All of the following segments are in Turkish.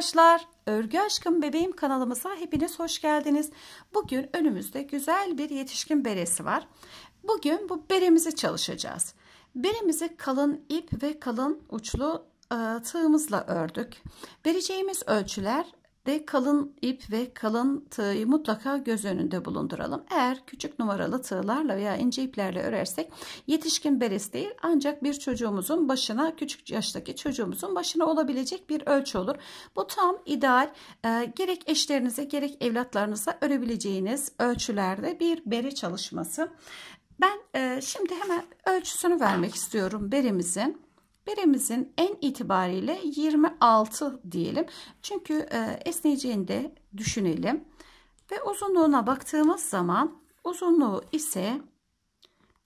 arkadaşlar. Örgü Aşkım Bebeğim kanalımıza hepiniz hoş geldiniz. Bugün önümüzde güzel bir yetişkin beresi var. Bugün bu beremizi çalışacağız. Beremizi kalın ip ve kalın uçlu e, tığımızla ördük. Vereceğimiz ölçüler de kalın ip ve kalın tığı mutlaka göz önünde bulunduralım. Eğer küçük numaralı tığlarla veya ince iplerle örersek yetişkin beriz değil ancak bir çocuğumuzun başına küçük yaştaki çocuğumuzun başına olabilecek bir ölçü olur. Bu tam ideal e, gerek eşlerinize gerek evlatlarınıza örebileceğiniz ölçülerde bir bere çalışması. Ben e, şimdi hemen ölçüsünü vermek istiyorum berimizin. Biremizin en itibariyle 26 diyelim. Çünkü e, esneyeceğini de düşünelim. Ve uzunluğuna baktığımız zaman uzunluğu ise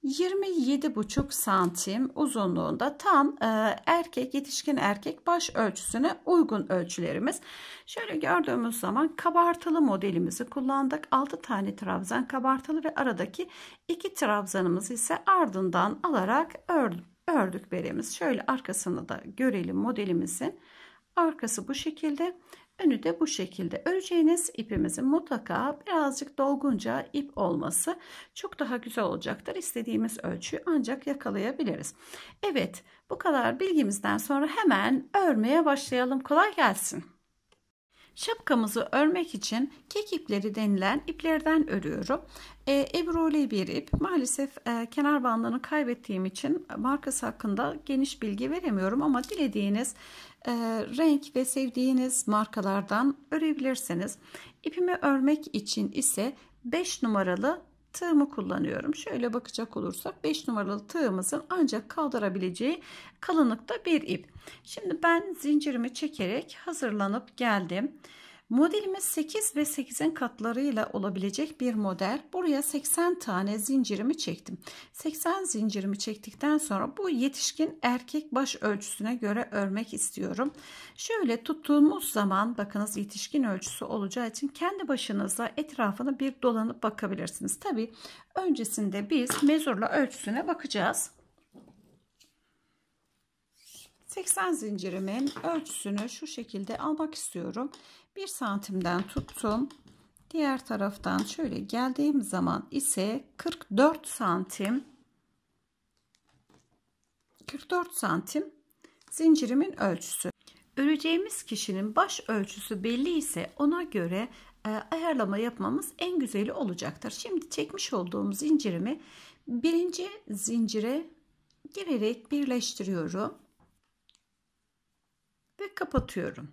27,5 santim uzunluğunda tam e, erkek yetişkin erkek baş ölçüsüne uygun ölçülerimiz. Şöyle gördüğümüz zaman kabartılı modelimizi kullandık. 6 tane trabzan kabartılı ve aradaki 2 trabzanımız ise ardından alarak ördüm ördük beremiz. Şöyle arkasını da görelim modelimizin. Arkası bu şekilde, önü de bu şekilde. Öreceğiniz ipimizin mutlaka birazcık dolgunca ip olması çok daha güzel olacaktır. İstediğimiz ölçüyü ancak yakalayabiliriz. Evet, bu kadar bilgimizden sonra hemen örmeye başlayalım. Kolay gelsin. Şapkamızı örmek için kek ipleri denilen iplerden örüyorum. E, ebroli bir ip. Maalesef e, kenar bandını kaybettiğim için markası hakkında geniş bilgi veremiyorum ama dilediğiniz e, renk ve sevdiğiniz markalardan örebilirsiniz. İpimi örmek için ise 5 numaralı tığımı kullanıyorum. Şöyle bakacak olursak 5 numaralı tığımızın ancak kaldırabileceği kalınlıkta bir ip. Şimdi ben zincirimi çekerek hazırlanıp geldim. Modelimiz 8 ve 8'in katlarıyla olabilecek bir model. Buraya 80 tane zincirimi çektim. 80 zincirimi çektikten sonra bu yetişkin erkek baş ölçüsüne göre örmek istiyorum. Şöyle tuttuğumuz zaman bakınız yetişkin ölçüsü olacağı için kendi başınıza etrafını bir dolanıp bakabilirsiniz. Tabi öncesinde biz mezurla ölçüsüne bakacağız. 80 zincirimin ölçüsünü şu şekilde almak istiyorum. 1 santimden tuttum. Diğer taraftan şöyle geldiğim zaman ise 44 santim 44 santim zincirimin ölçüsü. Öreceğimiz kişinin baş ölçüsü belli ise ona göre e, ayarlama yapmamız en güzeli olacaktır. Şimdi çekmiş olduğum zincirimi birinci zincire girerek birleştiriyorum ve kapatıyorum.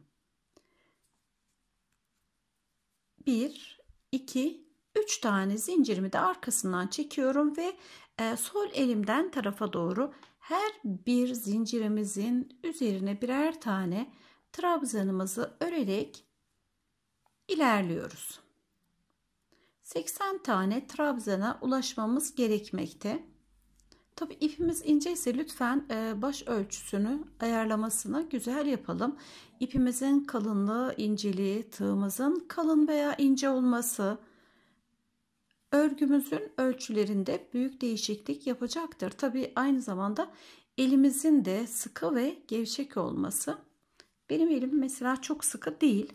1, 2, 3 tane zincirimi de arkasından çekiyorum ve e, sol elimden tarafa doğru her bir zincirimizin üzerine birer tane trabzanımızı örerek ilerliyoruz. 80 tane trabzana ulaşmamız gerekmekte. Tabi ipimiz ince ise lütfen e, baş ölçüsünü ayarlamasını güzel yapalım. İpimizin kalınlığı, inceliği, tığımızın kalın veya ince olması örgümüzün ölçülerinde büyük değişiklik yapacaktır. Tabi aynı zamanda elimizin de sıkı ve gevşek olması. Benim elim mesela çok sıkı değil.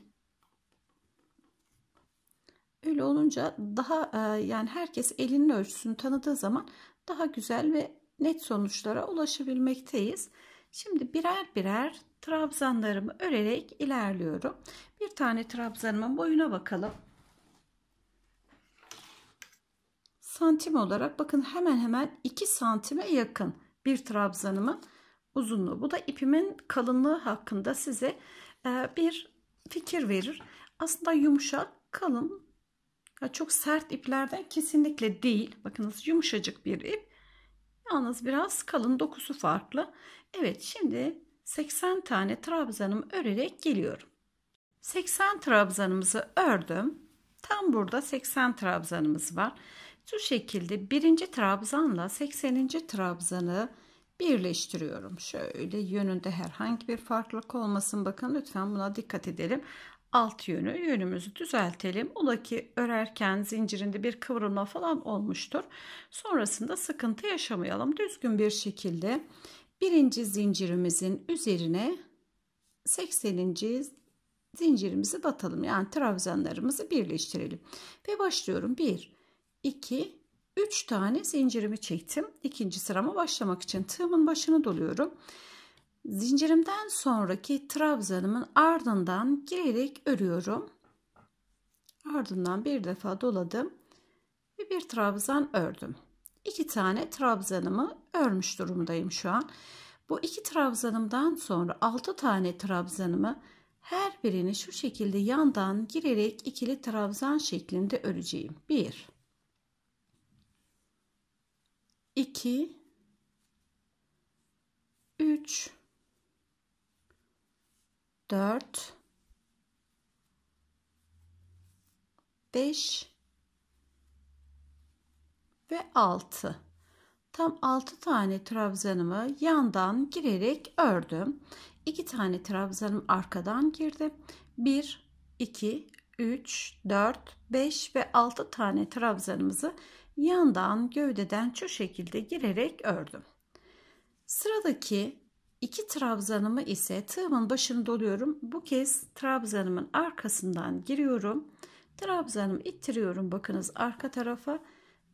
Öyle olunca daha e, yani herkes elinin ölçüsünü tanıdığı zaman daha güzel ve net sonuçlara ulaşabilmekteyiz. Şimdi birer birer trabzanlarımı örerek ilerliyorum. Bir tane trabzanımın boyuna bakalım. Santim olarak bakın hemen hemen 2 santime yakın bir trabzanımın uzunluğu. Bu da ipimin kalınlığı hakkında size e, bir fikir verir. Aslında yumuşak, kalın ya çok sert iplerden kesinlikle değil. Bakınız yumuşacık bir ip. Yalnız biraz kalın dokusu farklı. Evet şimdi 80 tane trabzanımı örerek geliyorum. 80 trabzanımızı ördüm. Tam burada 80 trabzanımız var. Şu şekilde birinci trabzanla 80. trabzanı birleştiriyorum. Şöyle yönünde herhangi bir farklılık olmasın. Bakın lütfen buna dikkat edelim alt yönü yönümüzü düzeltelim. Ula ki örerken zincirinde bir kıvrılma falan olmuştur. Sonrasında sıkıntı yaşamayalım. Düzgün bir şekilde birinci zincirimizin üzerine 80. zincirimizi batalım. Yani trabzanlarımızı birleştirelim. Ve başlıyorum. 1, 2, 3 tane zincirimi çektim. İkinci sırama başlamak için tığımın başını doluyorum zincirimden sonraki trabzanımın ardından girerek örüyorum. Ardından bir defa doladım ve bir trabzan ördüm. İki tane trabzanımı örmüş durumdayım şu an. Bu iki trabzanımdan sonra altı tane trabzanımı her birini şu şekilde yandan girerek ikili trabzan şeklinde öreceğim. 1 2 3 4 5 ve 6 tam 6 tane trabzanımı yandan girerek ördüm 2 tane trabzanım arkadan girdi 1 2 3 4 5 ve 6 tane trabzanımızı yandan gövdeden şu şekilde girerek ördüm sıradaki İki trabzanımı ise tığımın başını doluyorum. Bu kez trabzanımın arkasından giriyorum. Trabzanımı ittiriyorum bakınız arka tarafa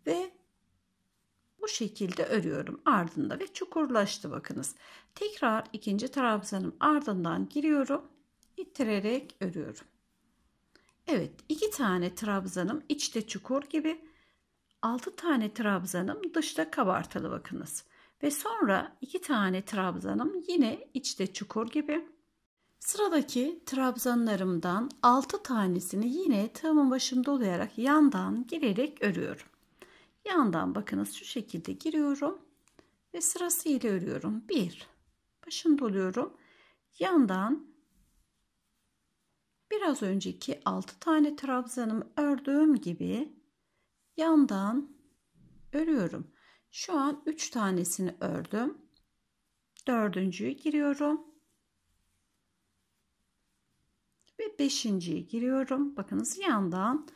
ve bu şekilde örüyorum ardında ve çukurlaştı bakınız. Tekrar ikinci trabzanım ardından giriyorum. ittirerek örüyorum. Evet iki tane trabzanım içte çukur gibi. altı tane trabzanım dışta kabartılı bakınız. Ve sonra iki tane trabzanım yine içte çukur gibi. Sıradaki trabzanlarımdan 6 tanesini yine tığımın başını dolayarak yandan girerek örüyorum. Yandan bakınız şu şekilde giriyorum ve sırasıyla örüyorum. 1 başını doluyorum. Yandan biraz önceki 6 tane trabzanımı ördüğüm gibi yandan örüyorum. Şu an 3 tanesini ördüm. Dördüncüyü giriyorum. Ve beşinciyi giriyorum. Bakınız yandan.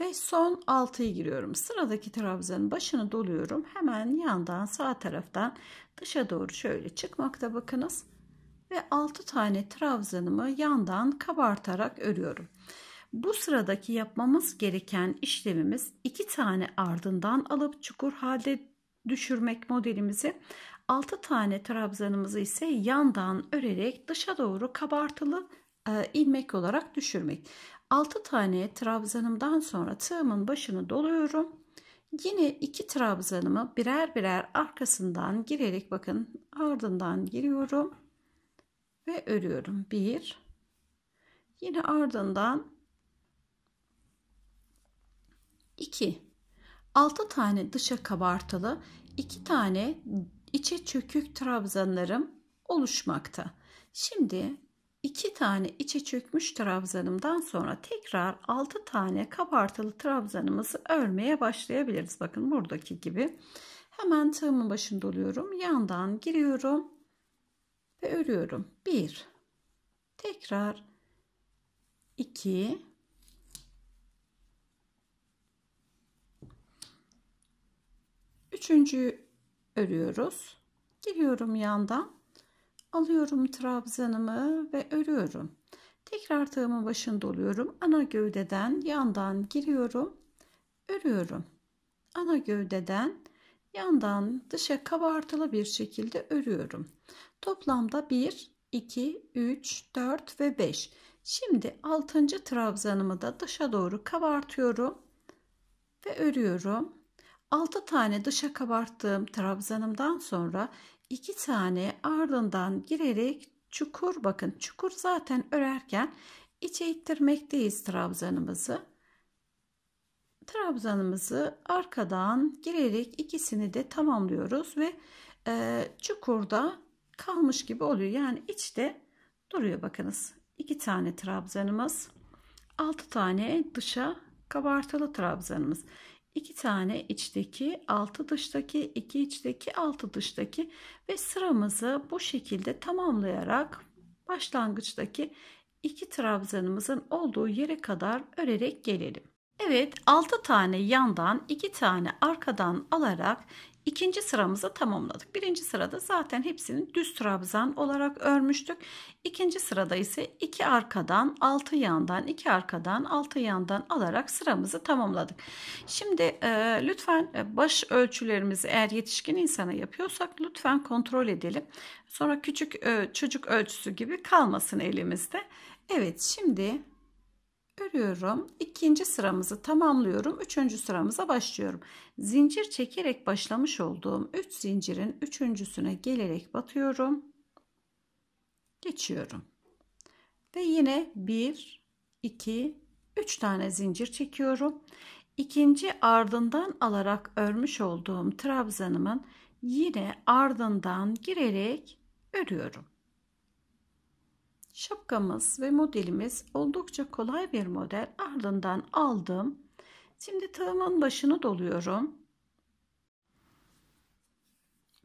Ve son altı'yı giriyorum. Sıradaki trabzanın başını doluyorum. Hemen yandan sağ taraftan dışa doğru şöyle çıkmakta bakınız. Ve altı tane trabzanımı yandan kabartarak örüyorum. Bu sıradaki yapmamız gereken işlemimiz iki tane ardından alıp çukur halde düşürmek modelimizi 6 tane trabzanımızı ise yandan örerek dışa doğru kabartılı e, ilmek olarak düşürmek. 6 tane trabzanımdan sonra tığımın başını doluyorum. Yine iki trabzanımı birer birer arkasından girerek bakın ardından giriyorum ve örüyorum. 1 Yine ardından 2. 6 tane dışa kabartılı, 2 tane içe çökük trabzanlarım oluşmakta. Şimdi 2 tane içe çökmüş trabzanımdan sonra tekrar 6 tane kabartılı trabzanımızı örmeye başlayabiliriz. Bakın buradaki gibi. Hemen tığımın başında oluyorum. Yandan giriyorum ve örüyorum. 1 tekrar 2 Üçüncüyü örüyoruz. Giriyorum yandan. Alıyorum trabzanımı ve örüyorum. Tekrar tığımın başında oluyorum. Ana gövdeden yandan giriyorum. Örüyorum. Ana gövdeden yandan dışa kabartılı bir şekilde örüyorum. Toplamda 1, 2, 3, 4 ve 5. Şimdi 6. trabzanımı da dışa doğru kabartıyorum ve örüyorum. 6 tane dışa kabarttığım trabzanımdan sonra 2 tane ardından girerek çukur bakın çukur zaten örerken içe ittirmekteyiz trabzanımızı. Trabzanımızı arkadan girerek ikisini de tamamlıyoruz ve e, çukurda kalmış gibi oluyor. Yani içte duruyor bakınız. 2 tane trabzanımız, 6 tane dışa kabartılı trabzanımız. 2 tane içteki, 6 dıştaki, 2 içteki, 6 dıştaki ve sıramızı bu şekilde tamamlayarak başlangıçtaki 2 trabzanımızın olduğu yere kadar örerek gelelim. Evet 6 tane yandan 2 tane arkadan alarak İkinci sıramızı tamamladık. Birinci sırada zaten hepsini düz trabzan olarak örmüştük. İkinci sırada ise iki arkadan altı yandan iki arkadan altı yandan alarak sıramızı tamamladık. Şimdi e, lütfen e, baş ölçülerimizi eğer yetişkin insana yapıyorsak lütfen kontrol edelim. Sonra küçük e, çocuk ölçüsü gibi kalmasın elimizde. Evet şimdi örüyorum. ikinci sıramızı tamamlıyorum. Üçüncü sıramıza başlıyorum. Zincir çekerek başlamış olduğum 3 üç zincirin üçüncüsüne gelerek batıyorum. Geçiyorum. Ve yine 1, 2, 3 tane zincir çekiyorum. İkinci ardından alarak örmüş olduğum trabzanımın yine ardından girerek örüyorum. Şapkamız ve modelimiz oldukça kolay bir model. Ardından aldım. Şimdi tığımın başını doluyorum.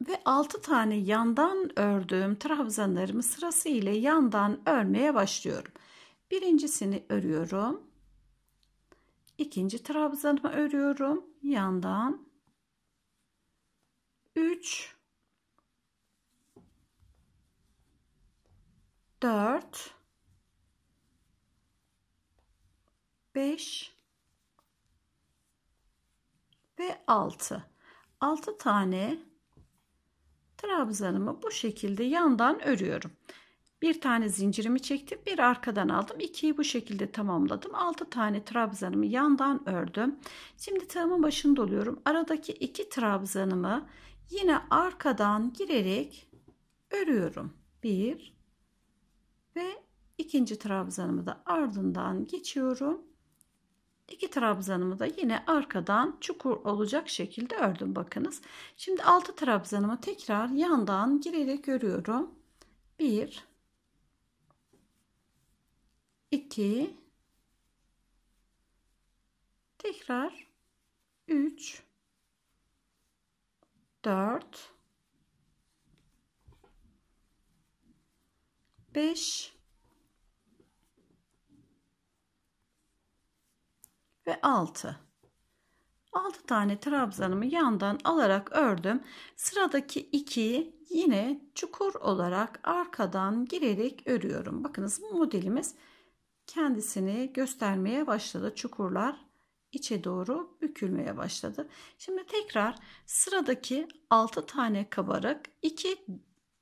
Ve 6 tane yandan ördüğüm trabzanlarımı sırasıyla yandan örmeye başlıyorum. Birincisini örüyorum. İkinci trabzanımı örüyorum. Yandan. 3 4 5 ve 6 6 tane trabzanımı bu şekilde yandan örüyorum bir tane zincirimi çektim bir arkadan aldım ikiyi bu şekilde tamamladım 6 tane trabzanımı yandan ördüm şimdi tığımın başını doluyorum aradaki iki trabzanımı yine arkadan girerek örüyorum 1 ve ikinci trabzanımı da ardından geçiyorum. İki trabzanımı da yine arkadan çukur olacak şekilde ördüm bakınız. Şimdi altı trabzanımı tekrar yandan girerek örüyorum. 1 2 tekrar 3 4 5 ve 6 6 tane trabzanımı yandan alarak ördüm. Sıradaki 2'yi yine çukur olarak arkadan girerek örüyorum. Bakınız modelimiz kendisini göstermeye başladı. Çukurlar içe doğru bükülmeye başladı. Şimdi tekrar sıradaki 6 tane kabarık 2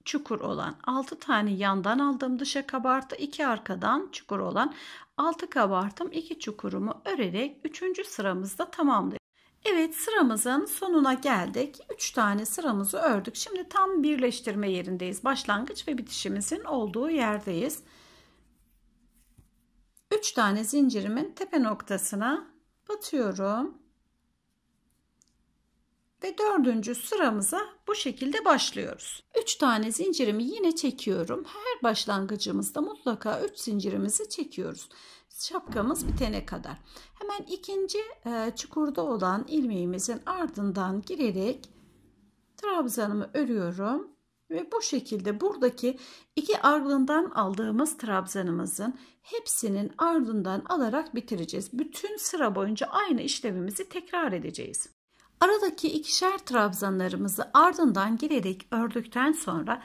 çukur olan 6 tane yandan aldığım dışa kabartı 2 arkadan çukur olan 6 kabartım 2 çukurumu örerek 3. sıramızda tamamlayalım. Evet sıramızın sonuna geldik. 3 tane sıramızı ördük. Şimdi tam birleştirme yerindeyiz. Başlangıç ve bitişimizin olduğu yerdeyiz. 3 tane zincirimin tepe noktasına batıyorum. Ve dördüncü sıramıza bu şekilde başlıyoruz. 3 tane zincirimi yine çekiyorum. Her başlangıcımızda mutlaka 3 zincirimizi çekiyoruz. Şapkamız bitene kadar. Hemen ikinci e, çukurda olan ilmeğimizin ardından girerek trabzanımı örüyorum. Ve bu şekilde buradaki iki ardından aldığımız trabzanımızın hepsinin ardından alarak bitireceğiz. Bütün sıra boyunca aynı işlemimizi tekrar edeceğiz. Aradaki ikişer trabzanlarımızı ardından girerek ördükten sonra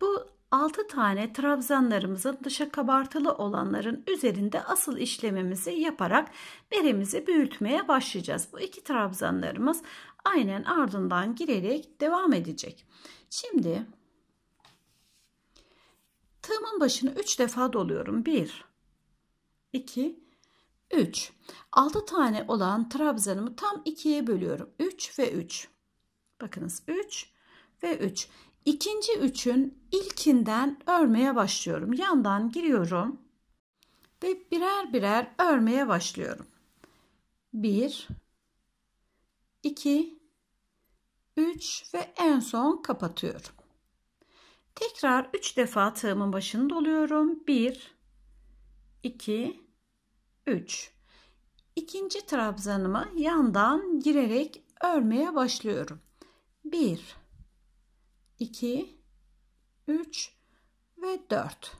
bu 6 tane trabzanlarımızın dışa kabartılı olanların üzerinde asıl işlemimizi yaparak beremizi büyütmeye başlayacağız. Bu iki trabzanlarımız aynen ardından girerek devam edecek. Şimdi tığımın başını 3 defa doluyorum. 1 2 3. 6 tane olan trabzanımı tam ikiye bölüyorum. 3 ve 3. Bakınız 3 ve 3. İkinci 3'ün ilkinden örmeye başlıyorum. Yandan giriyorum ve birer birer örmeye başlıyorum. 1 2 3 ve en son kapatıyorum. Tekrar 3 defa tığımın başını doluyorum. 1 2 3. İkinci trabzanımı yandan girerek örmeye başlıyorum. 1 2 3 ve 4.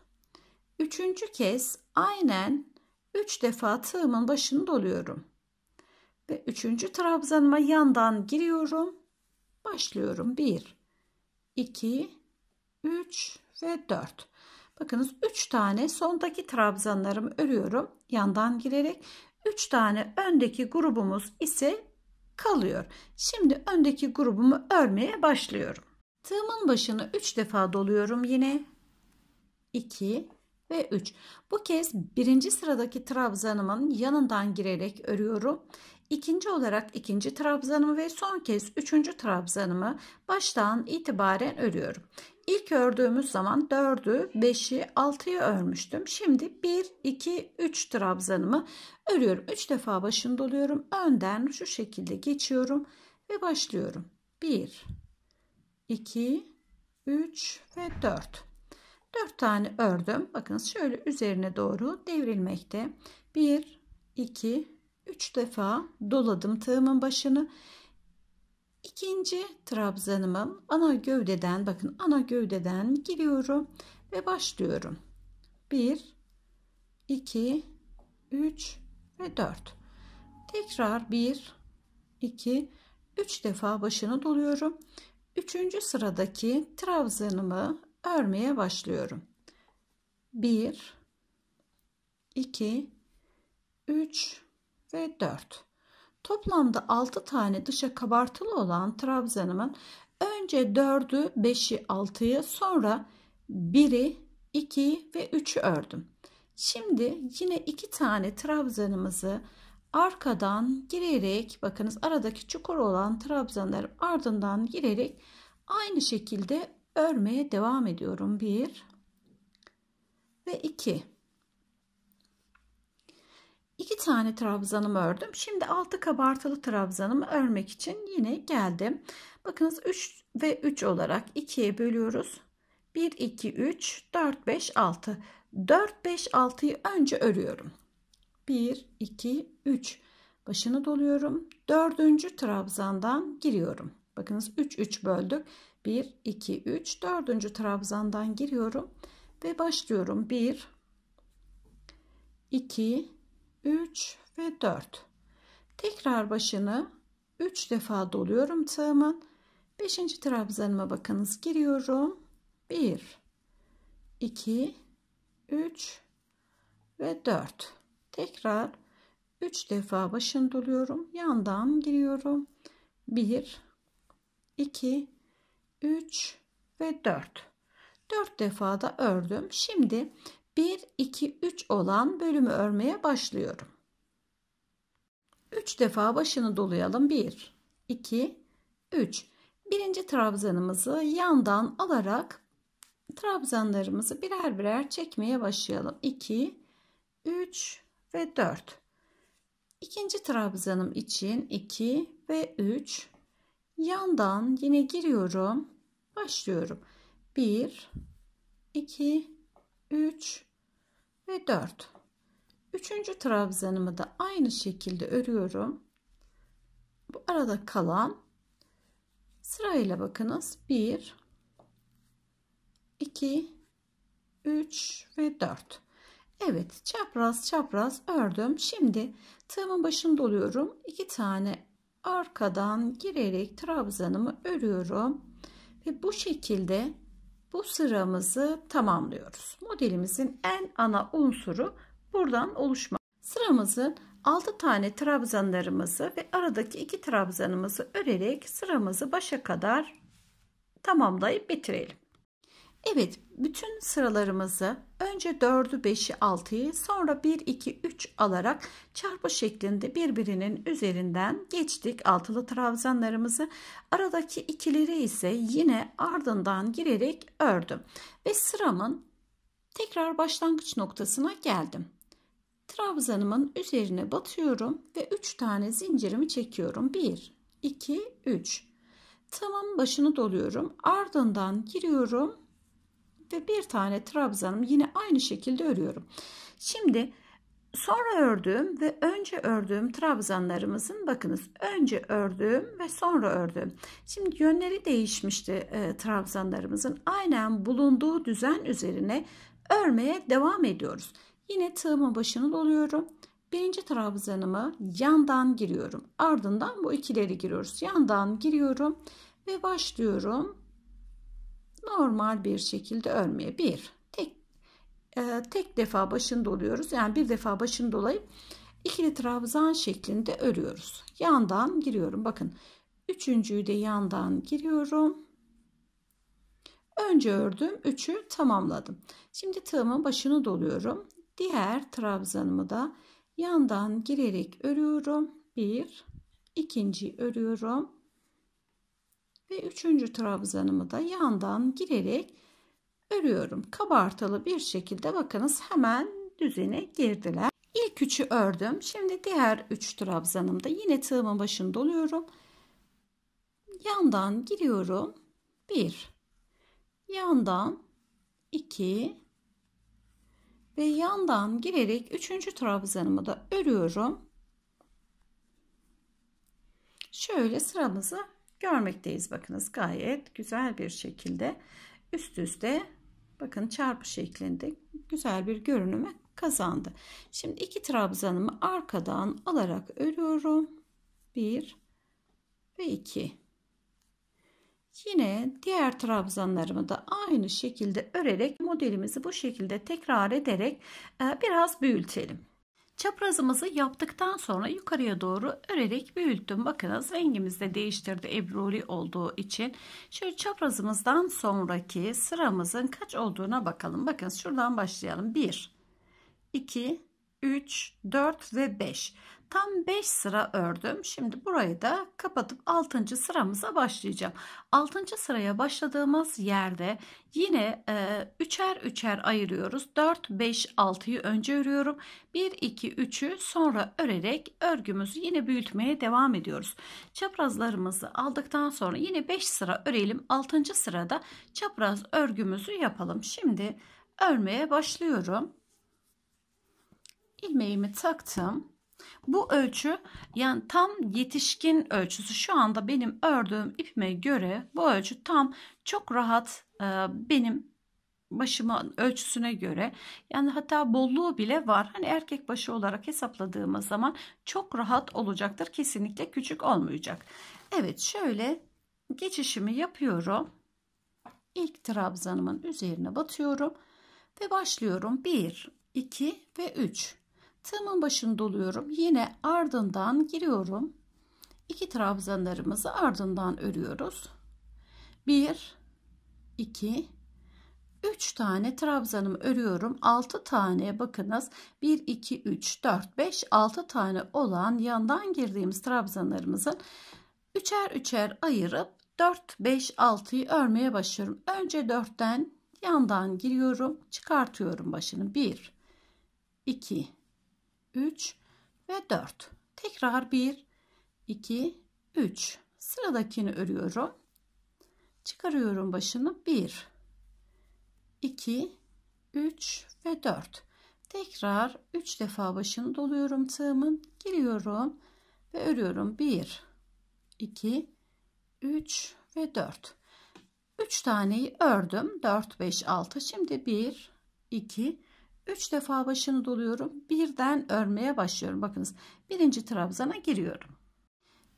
Üçüncü kez aynen 3 defa tığımın başını doluyorum. Ve üçüncü trabzanıma yandan giriyorum. Başlıyorum. 1 2 3 ve 4. Bakınız 3 tane sondaki trabzanlarımı örüyorum yandan girerek. 3 tane öndeki grubumuz ise kalıyor. Şimdi öndeki grubumu örmeye başlıyorum. Tığımın başını 3 defa doluyorum yine. 2 ve 3. Bu kez birinci sıradaki trabzanımın yanından girerek örüyorum. İkinci olarak ikinci trabzanımı ve son kez üçüncü trabzanımı baştan itibaren örüyorum. İlk ördüğümüz zaman 4'ü, 5'i, 6'yı örmüştüm. Şimdi 1, 2, 3 trabzanımı örüyorum. 3 defa başını doluyorum. Önden şu şekilde geçiyorum ve başlıyorum. 1, 2, 3 ve 4. 4 tane ördüm. Bakın şöyle üzerine doğru devrilmekte. 1, 2, 3 defa doladım tığımın başını. İkinci trabzanımın ana gövdeden bakın ana gövdeden giriyorum ve başlıyorum. 1 2 3 ve 4. Tekrar 1 2 3 defa başını doluyorum. Üçüncü sıradaki trabzanımı örmeye başlıyorum. 1 2 3 ve 4 Toplamda 6 tane dışa kabartılı olan trabzanımın önce 4'ü 5'i 6'yı sonra 1'i 2'yi ve 3'ü ördüm. Şimdi yine 2 tane trabzanımızı arkadan girerek bakınız aradaki çukur olan trabzanların ardından girerek aynı şekilde örmeye devam ediyorum. 1 ve 2 iki tane trabzanımı ördüm. Şimdi altı kabartılı trabzanımı örmek için yine geldim. Bakınız 3 ve 3 olarak ikiye bölüyoruz. 1, 2, 3, 4, 5, 6. 4, 5, 6'yı önce örüyorum. 1, 2, 3. Başını doluyorum. Dördüncü trabzandan giriyorum. Bakınız 3, 3 böldük. 1, 2, 3. Dördüncü trabzandan giriyorum. Ve başlıyorum. 1, 2, 3 ve 4. Tekrar başını 3 defa doluyorum tığımın. 5. trabzanıma bakınız giriyorum. 1 2 3 ve 4. Tekrar 3 defa başını doluyorum. Yandan giriyorum. 1 2 3 ve 4. 4 defa da ördüm. Şimdi 1, 2, 3 olan bölümü örmeye başlıyorum. 3 defa başını dolayalım. 1, 2, 3. Birinci trabzanımızı yandan alarak trabzanlarımızı birer birer çekmeye başlayalım. 2, 3 ve 4. İkinci trabzanım için 2 ve 3 yandan yine giriyorum. Başlıyorum. 1, 2, 3 ve 4. Üçüncü trabzanımı da aynı şekilde örüyorum. Bu arada kalan sırayla bakınız 1 2 3 ve 4. Evet çapraz çapraz ördüm. Şimdi tığımın başında oluyorum. 2 tane arkadan girerek trabzanımı örüyorum. Ve bu şekilde bu sıramızı tamamlıyoruz. Modelimizin en ana unsuru buradan oluşma. Sıramızın 6 tane trabzanlarımızı ve aradaki 2 trabzanımızı örerek sıramızı başa kadar tamamlayıp bitirelim. Evet, bütün sıralarımızı Önce 4'ü 5'i 6'yı sonra 1 2 3 alarak çarpı şeklinde birbirinin üzerinden geçtik altılı trabzanlarımızı. Aradaki ikileri ise yine ardından girerek ördüm ve sıramın tekrar başlangıç noktasına geldim. Trabzanımın üzerine batıyorum ve 3 tane zincirimi çekiyorum. 1 2 3 Tamam başını doluyorum. Ardından giriyorum ve bir tane trabzanım yine aynı şekilde örüyorum. Şimdi sonra ördüğüm ve önce ördüğüm trabzanlarımızın bakınız önce ördüğüm ve sonra ördüğüm. Şimdi yönleri değişmişti e, trabzanlarımızın. Aynen bulunduğu düzen üzerine örmeye devam ediyoruz. Yine tığımın başını doluyorum. Birinci trabzanımı yandan giriyorum. Ardından bu ikileri giriyoruz. Yandan giriyorum ve başlıyorum normal bir şekilde örmeye bir tek e, tek defa başını doluyoruz yani bir defa başını dolayıp ikili trabzan şeklinde örüyoruz yandan giriyorum bakın üçüncüyü de yandan giriyorum önce ördüm üçü tamamladım şimdi tığımın başını doluyorum diğer trabzanımı da yandan girerek örüyorum bir ikinci örüyorum ve üçüncü trabzanımı da yandan girerek örüyorum. Kabartılı bir şekilde bakınız hemen düzene girdiler. İlk üçü ördüm. Şimdi diğer üç trabzanımda yine tığımın başını doluyorum. Yandan giriyorum. Bir. Yandan iki ve yandan girerek üçüncü trabzanımı da örüyorum. Şöyle sıramızı görmekteyiz. Bakınız gayet güzel bir şekilde üst üste bakın çarpı şeklinde güzel bir görünüme kazandı. Şimdi iki trabzanımı arkadan alarak örüyorum. 1 ve 2. Yine diğer trabzanlarımı da aynı şekilde örerek modelimizi bu şekilde tekrar ederek e, biraz büyütelim. Çaprazımızı yaptıktan sonra yukarıya doğru örerek büyüttüm. Bakınız rengimizi de değiştirdi ebruli olduğu için. Şöyle çaprazımızdan sonraki sıramızın kaç olduğuna bakalım. Bakın şuradan başlayalım. 1, 2, 3, 4 ve 5. Tam 5 sıra ördüm. Şimdi burayı da kapatıp 6. sıramıza başlayacağım. 6. sıraya başladığımız yerde yine e, üçer üçer ayırıyoruz. 4, 5, 6'yı önce örüyorum. 1, 2, 3'ü sonra örerek örgümüzü yine büyütmeye devam ediyoruz. Çaprazlarımızı aldıktan sonra yine 5 sıra örelim. 6. sırada çapraz örgümüzü yapalım. Şimdi örmeye başlıyorum. Ilmeğimi taktım bu ölçü yani tam yetişkin ölçüsü şu anda benim ördüğüm ipime göre bu ölçü tam çok rahat e, benim başıma ölçüsüne göre yani hatta bolluğu bile var. Hani erkek başı olarak hesapladığımız zaman çok rahat olacaktır. Kesinlikle küçük olmayacak. Evet şöyle geçişimi yapıyorum. İlk trabzanımın üzerine batıyorum ve başlıyorum. 1, 2 ve 3. Tığımın başını doluyorum. Yine ardından giriyorum. İki trabzanlarımızı ardından örüyoruz. 1 2 3 tane trabzanımı örüyorum. 6 tane bakınız 1 2 3 4 5 6 tane olan yandan girdiğimiz trabzanlarımızın üçer üçer ayırıp 4 5 6'yı örmeye başlıyorum. Önce 4'ten yandan giriyorum, çıkartıyorum başını. 1 2 3 ve 4. Tekrar 1, 2, 3. Sıradakini örüyorum. Çıkarıyorum başını. 1, 2, 3 ve 4. Tekrar 3 defa başını doluyorum tığımın. Giriyorum ve örüyorum. 1, 2, 3 ve 4. 3 taneyi ördüm. 4, 5, 6. Şimdi 1, 2, 3 defa başını doluyorum. Birden örmeye başlıyorum. Bakınız birinci trabzana giriyorum.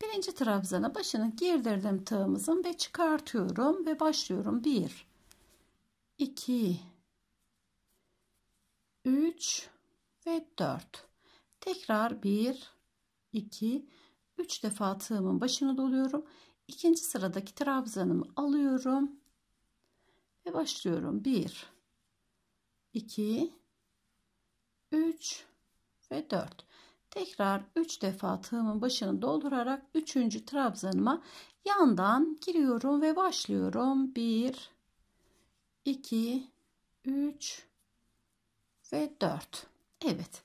Birinci trabzana başını girdirdim tığımızın ve çıkartıyorum ve başlıyorum. 1 2 3 ve 4. Tekrar 1 2 3 defa tığımın başını doluyorum. İkinci sıradaki trabzanımı alıyorum ve başlıyorum. 1 2 3 ve 4. Tekrar 3 defa tığımın başını doldurarak 3. trabzanıma yandan giriyorum ve başlıyorum. 1 2 3 ve 4. Evet.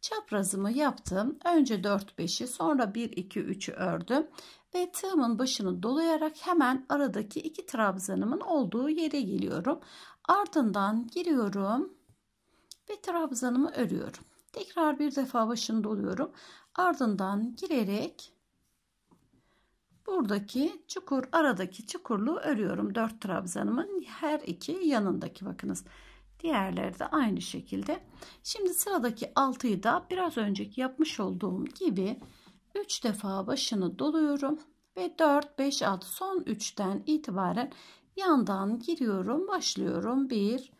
Çaprazımı yaptım. Önce 4 5'i sonra 1 2 3'ü ördüm ve tığımın başını dolayarak hemen aradaki iki trabzanımın olduğu yere geliyorum. Ardından giriyorum ve trabzanımı örüyorum. Tekrar bir defa başını doluyorum. Ardından girerek buradaki çukur aradaki çukurluğu örüyorum. 4 trabzanımın her iki yanındaki bakınız. Diğerleri de aynı şekilde. Şimdi sıradaki 6'yı da biraz önceki yapmış olduğum gibi 3 defa başını doluyorum ve 4 5 6 son 3'ten itibaren yandan giriyorum, başlıyorum. 1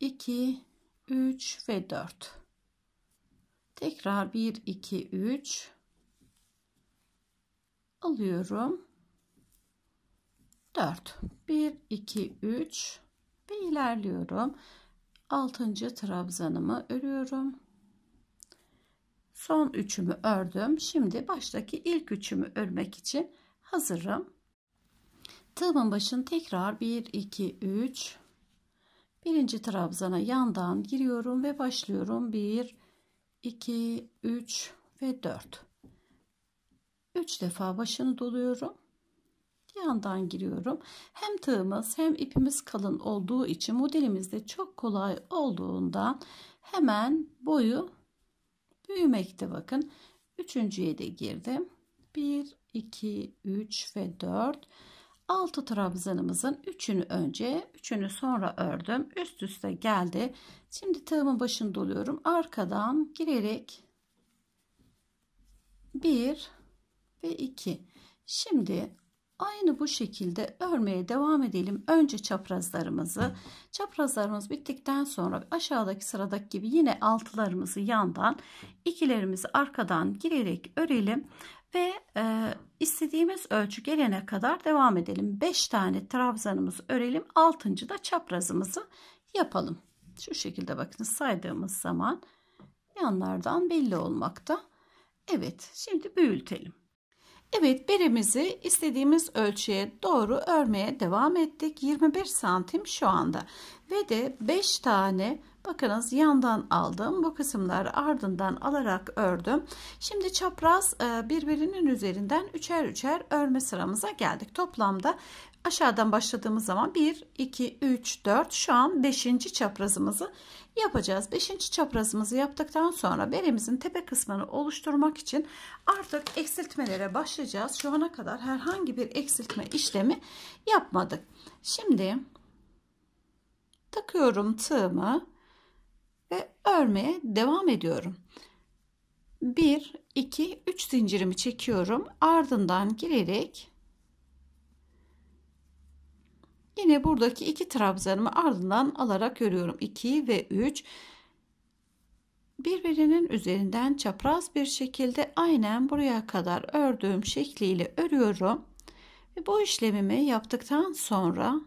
2 3 ve 4. Tekrar 1 2 3 alıyorum. 4 1 2 3 ve ilerliyorum. 6. trabzanımı örüyorum. Son üçümü ördüm. Şimdi baştaki ilk üçümü örmek için hazırım. Tığımın başını tekrar 1 2 3 Birinci trabzana yandan giriyorum ve başlıyorum. 1, 2, 3 ve 4. 3 defa başını doluyorum. Yandan giriyorum. Hem tığımız hem ipimiz kalın olduğu için modelimizde çok kolay olduğundan hemen boyu büyümekte bakın. Üçüncüye de girdim. 1, 2, 3 ve 4. 6 trabzanımızın üçünü önce üçünü sonra ördüm üst üste geldi şimdi tığımın başını doluyorum arkadan girerek 1 ve 2 şimdi aynı bu şekilde örmeye devam edelim önce çaprazlarımızı çaprazlarımız bittikten sonra aşağıdaki sıradaki gibi yine altılarımızı yandan ikilerimizi arkadan girerek örelim ve e, istediğimiz ölçü gelene kadar devam edelim. 5 tane trabzanımızı örelim. 6. da çaprazımızı yapalım. Şu şekilde bakın saydığımız zaman yanlardan belli olmakta. Evet şimdi büyütelim. Evet beremizi istediğimiz ölçüye doğru örmeye devam ettik. 21 santim şu anda ve de 5 tane Bakınız yandan aldım. Bu kısımları ardından alarak ördüm. Şimdi çapraz e, birbirinin üzerinden üçer üçer örme sıramıza geldik. Toplamda aşağıdan başladığımız zaman 1, 2, 3, 4 şu an 5. çaprazımızı yapacağız. 5. çaprazımızı yaptıktan sonra belimizin tepe kısmını oluşturmak için artık eksiltmelere başlayacağız. Şu ana kadar herhangi bir eksiltme işlemi yapmadık. Şimdi takıyorum tığımı ve örmeye devam ediyorum. 1 2 3 zincirimi çekiyorum. Ardından girerek yine buradaki iki trabzanımı ardından alarak örüyorum. 2 ve 3 birbirinin üzerinden çapraz bir şekilde aynen buraya kadar ördüğüm şekliyle örüyorum. Ve bu işlemimi yaptıktan sonra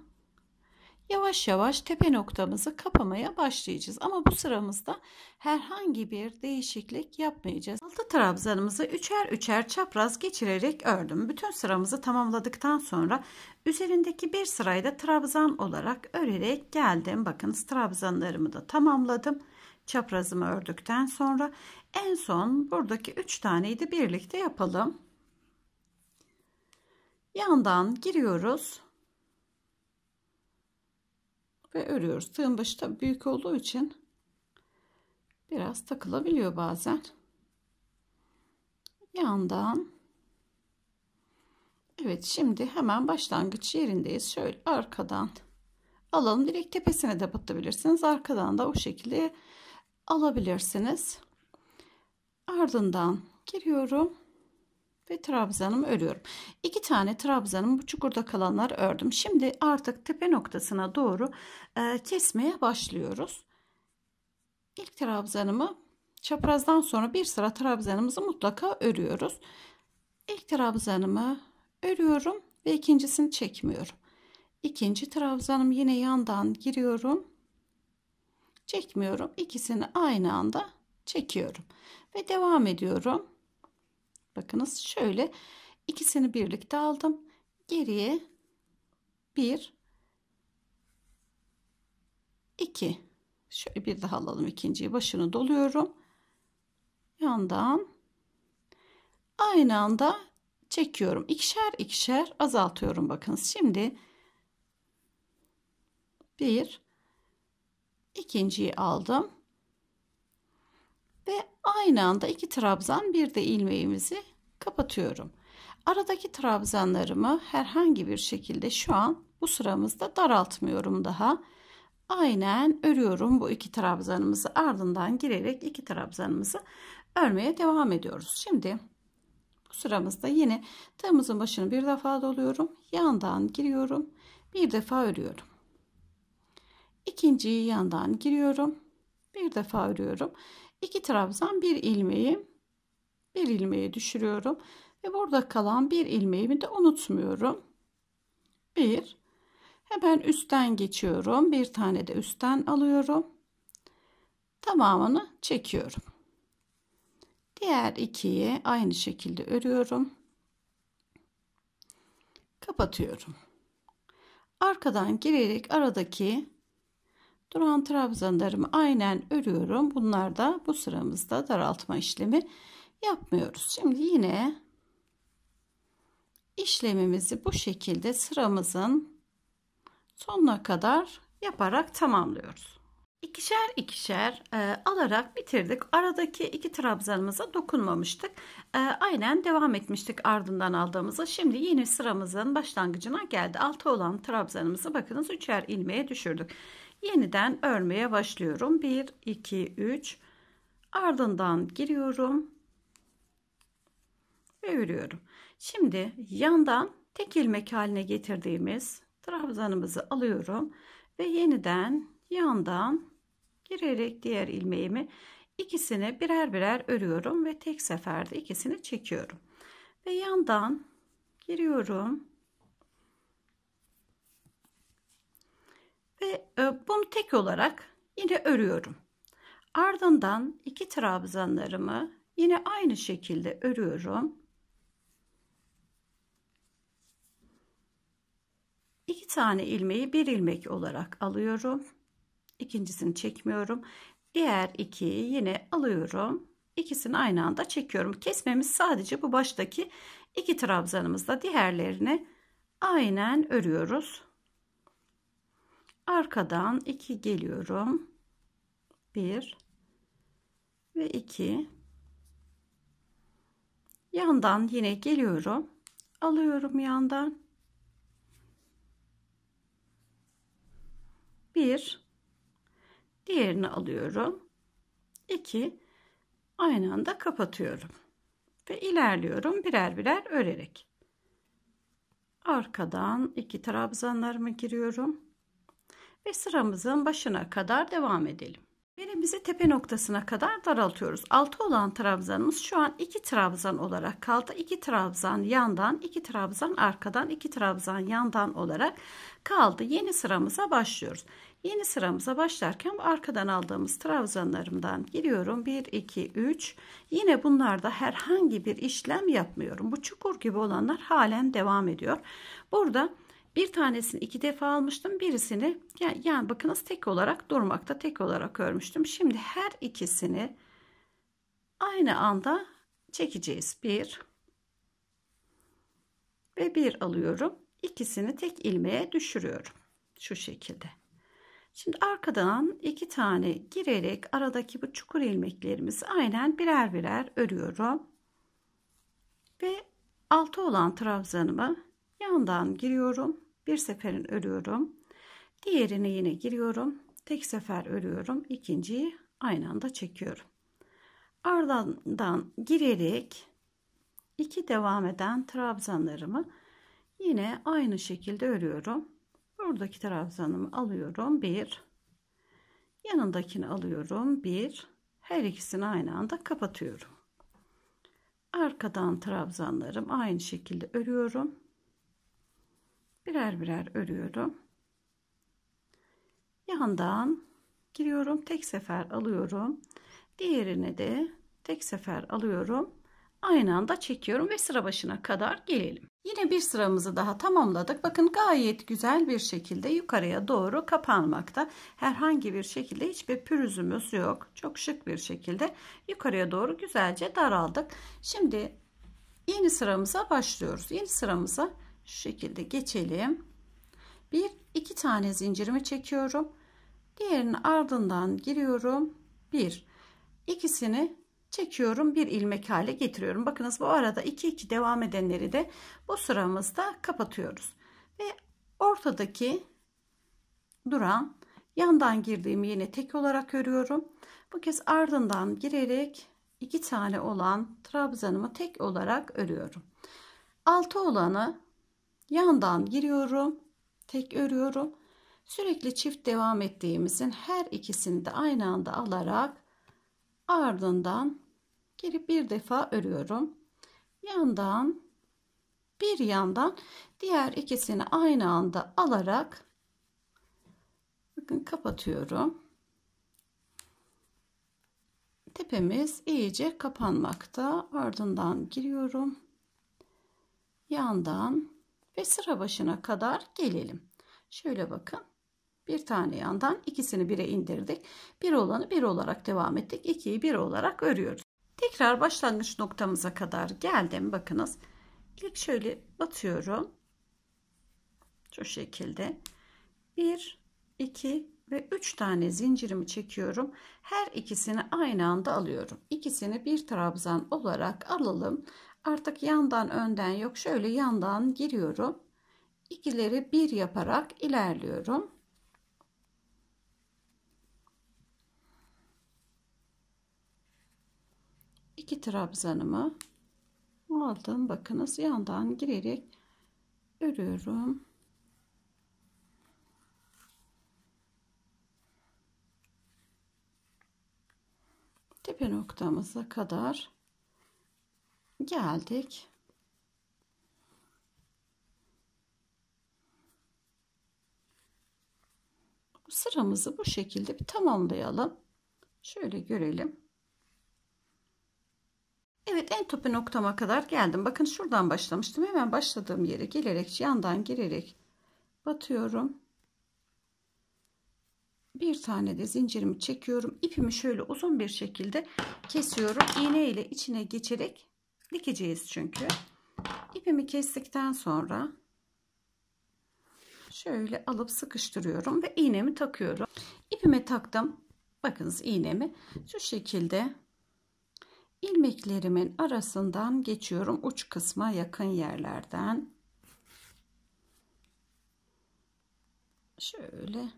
yavaş yavaş tepe noktamızı kapamaya başlayacağız. Ama bu sıramızda herhangi bir değişiklik yapmayacağız. Altı trabzanımızı üçer üçer çapraz geçirerek ördüm. Bütün sıramızı tamamladıktan sonra üzerindeki bir sırayı da trabzan olarak örerek geldim. Bakın trabzanlarımı da tamamladım çaprazımı ördükten sonra en son buradaki üç taneyi de birlikte yapalım. Yandan giriyoruz ve örüyoruz. Tığın başı da büyük olduğu için biraz takılabiliyor bazen. Yandan Evet şimdi hemen başlangıç yerindeyiz. Şöyle arkadan alalım. Direkt tepesine de batabilirsiniz. Arkadan da o şekilde alabilirsiniz. Ardından giriyorum ve trabzanımı örüyorum. İki tane trabzanım bu çukurda kalanlar ördüm. Şimdi artık tepe noktasına doğru e, kesmeye başlıyoruz. İlk trabzanımı çaprazdan sonra bir sıra trabzanımızı mutlaka örüyoruz. İlk trabzanımı örüyorum ve ikincisini çekmiyorum. İkinci trabzanım yine yandan giriyorum. Çekmiyorum. İkisini aynı anda çekiyorum ve devam ediyorum. Bakınız şöyle ikisini birlikte aldım. Geriye bir iki şöyle bir daha alalım ikinciyi başını doluyorum. Yandan aynı anda çekiyorum. ikişer ikişer azaltıyorum bakınız Şimdi bir ikinciyi aldım ve aynı anda iki trabzan bir de ilmeğimizi kapatıyorum. Aradaki trabzanlarımı herhangi bir şekilde şu an bu sıramızda daraltmıyorum daha. Aynen örüyorum bu iki trabzanımızı ardından girerek iki trabzanımızı örmeye devam ediyoruz. Şimdi bu sıramızda yine tığımızın başını bir defa doluyorum. Yandan giriyorum. Bir defa örüyorum. İkinciyi yandan giriyorum. Bir defa örüyorum. 2 trabzan bir ilmeği bir ilmeğe düşürüyorum ve burada kalan bir ilmeğimi de unutmuyorum. Bir hemen üstten geçiyorum. Bir tane de üstten alıyorum. Tamamını çekiyorum. Diğer ikiyi aynı şekilde örüyorum. Kapatıyorum. Arkadan girerek aradaki Duran trabzanlarımı aynen örüyorum. Bunlar da bu sıramızda daraltma işlemi yapmıyoruz. Şimdi yine işlemimizi bu şekilde sıramızın sonuna kadar yaparak tamamlıyoruz. İkişer ikişer e, alarak bitirdik. Aradaki iki trabzanımıza dokunmamıştık. E, aynen devam etmiştik ardından aldığımızı. Şimdi yeni sıramızın başlangıcına geldi. Altı olan trabzanımızı bakınız üçer ilmeğe düşürdük yeniden örmeye başlıyorum 1 2 3 ardından giriyorum ve örüyorum şimdi yandan tek ilmek haline getirdiğimiz trabzanımızı alıyorum ve yeniden yandan girerek diğer ilmeğimi ikisini birer birer örüyorum ve tek seferde ikisini çekiyorum ve yandan giriyorum Ve e, bunu tek olarak yine örüyorum. Ardından iki trabzanlarımı yine aynı şekilde örüyorum. İki tane ilmeği bir ilmek olarak alıyorum. İkincisini çekmiyorum. Diğer ikiyi yine alıyorum. İkisini aynı anda çekiyorum. Kesmemiz sadece bu baştaki iki trabzanımızda diğerlerini aynen örüyoruz arkadan 2 geliyorum 1 ve 2 yandan yine geliyorum alıyorum yandan 1 diğerini alıyorum 2 aynı anda kapatıyorum ve ilerliyorum birer birer örerek arkadan iki trabzanlarımı giriyorum ve sıramızın başına kadar devam edelim. Belimizi tepe noktasına kadar daraltıyoruz. Altı olan trabzanımız şu an iki trabzan olarak kaldı. İki trabzan yandan, iki trabzan arkadan, iki trabzan yandan olarak kaldı. Yeni sıramıza başlıyoruz. Yeni sıramıza başlarken arkadan aldığımız trabzanlarımdan giriyorum. 1, 2, 3. Yine bunlarda herhangi bir işlem yapmıyorum. Bu çukur gibi olanlar halen devam ediyor. Burada bir tanesini iki defa almıştım. Birisini yani, yani bakınız tek olarak durmakta tek olarak örmüştüm. Şimdi her ikisini aynı anda çekeceğiz. Bir ve bir alıyorum. İkisini tek ilmeğe düşürüyorum. Şu şekilde. Şimdi arkadan iki tane girerek aradaki bu çukur ilmeklerimizi aynen birer birer örüyorum. Ve altı olan trabzanımı yandan giriyorum bir seferin örüyorum diğerini yine giriyorum tek sefer örüyorum ikinciyi aynı anda çekiyorum ardından girerek iki devam eden trabzanlarımı yine aynı şekilde örüyorum buradaki trabzanımı alıyorum bir yanındakini alıyorum bir her ikisini aynı anda kapatıyorum arkadan trabzanlarım aynı şekilde örüyorum birer birer örüyorum. Yandan giriyorum. Tek sefer alıyorum. Diğerini de tek sefer alıyorum. Aynı anda çekiyorum ve sıra başına kadar gelelim. Yine bir sıramızı daha tamamladık. Bakın gayet güzel bir şekilde yukarıya doğru kapanmakta. Herhangi bir şekilde hiçbir pürüzümüz yok. Çok şık bir şekilde yukarıya doğru güzelce daraldık. Şimdi yeni sıramıza başlıyoruz. Yeni sıramıza şu şekilde geçelim. Bir iki tane zincirimi çekiyorum. Diğerinin ardından giriyorum. Bir ikisini çekiyorum. Bir ilmek hale getiriyorum. Bakınız bu arada iki iki devam edenleri de bu sıramızda kapatıyoruz. Ve ortadaki duran yandan girdiğimi yine tek olarak örüyorum. Bu kez ardından girerek iki tane olan trabzanımı tek olarak örüyorum. Altı olanı yandan giriyorum tek örüyorum sürekli çift devam ettiğimizin her ikisini de aynı anda alarak ardından girip bir defa örüyorum yandan bir yandan diğer ikisini aynı anda alarak bakın kapatıyorum tepemiz iyice kapanmakta ardından giriyorum yandan ve sıra başına kadar gelelim. Şöyle bakın. Bir tane yandan ikisini bire indirdik. Bir olanı bir olarak devam ettik. İkiyi bir olarak örüyoruz. Tekrar başlangıç noktamıza kadar geldim. Bakınız. İlk şöyle batıyorum. Şu şekilde. bir, iki ve üç tane zincirimi çekiyorum. Her ikisini aynı anda alıyorum. İkisini bir trabzan olarak alalım. Artık yandan önden yok. Şöyle yandan giriyorum. ikileri bir yaparak ilerliyorum. İki trabzanımı aldım. Bakınız yandan girerek örüyorum. Tepe noktamıza kadar geldik. Sıramızı bu şekilde bir tamamlayalım. Şöyle görelim. Evet en topu noktama kadar geldim. Bakın şuradan başlamıştım. Hemen başladığım yere gelerek yandan girerek batıyorum. Bir tane de zincirimi çekiyorum. İpimi şöyle uzun bir şekilde kesiyorum. İğne ile içine geçerek Dikeceğiz çünkü. ipimi kestikten sonra şöyle alıp sıkıştırıyorum ve iğnemi takıyorum. İpime taktım. Bakınız iğnemi şu şekilde ilmeklerimin arasından geçiyorum uç kısma yakın yerlerden. Şöyle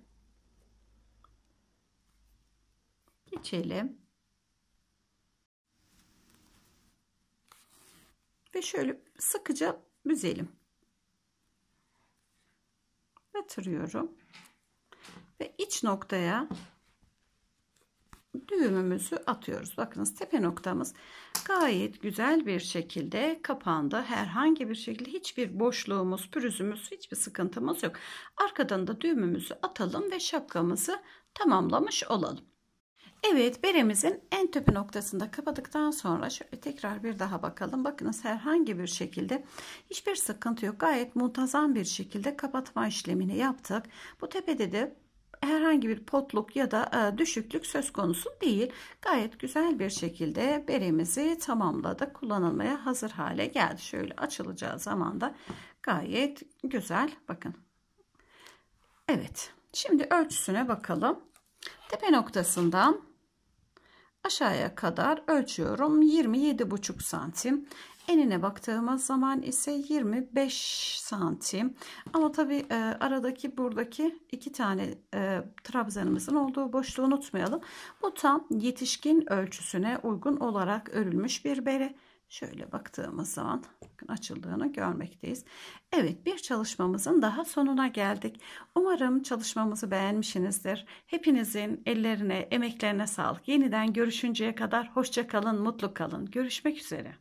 geçelim. ve şöyle sıkıca büzelim. Batırıyorum. Ve iç noktaya düğümümüzü atıyoruz. Bakınız tepe noktamız gayet güzel bir şekilde kapandı. Herhangi bir şekilde hiçbir boşluğumuz, pürüzümüz, hiçbir sıkıntımız yok. Arkadan da düğümümüzü atalım ve şapkamızı tamamlamış olalım. Evet beremizin en tepe noktasında kapadıktan sonra şöyle tekrar bir daha bakalım. Bakınız herhangi bir şekilde hiçbir sıkıntı yok. Gayet muntazam bir şekilde kapatma işlemini yaptık. Bu tepede de herhangi bir potluk ya da e, düşüklük söz konusu değil. Gayet güzel bir şekilde beremizi tamamladık. Kullanılmaya hazır hale geldi. Şöyle açılacağı zaman da gayet güzel. Bakın. Evet. Şimdi ölçüsüne bakalım. Tepe noktasından aşağıya kadar ölçüyorum 27 buçuk santim enine baktığımız zaman ise 25 santim ama tabi e, aradaki buradaki iki tane e, trabzanımızın olduğu boşluğu unutmayalım bu tam yetişkin ölçüsüne uygun olarak örülmüş bir bere Şöyle baktığımız zaman açıldığını görmekteyiz. Evet bir çalışmamızın daha sonuna geldik. Umarım çalışmamızı beğenmişsinizdir. Hepinizin ellerine, emeklerine sağlık. Yeniden görüşünceye kadar hoşça kalın, mutlu kalın. Görüşmek üzere.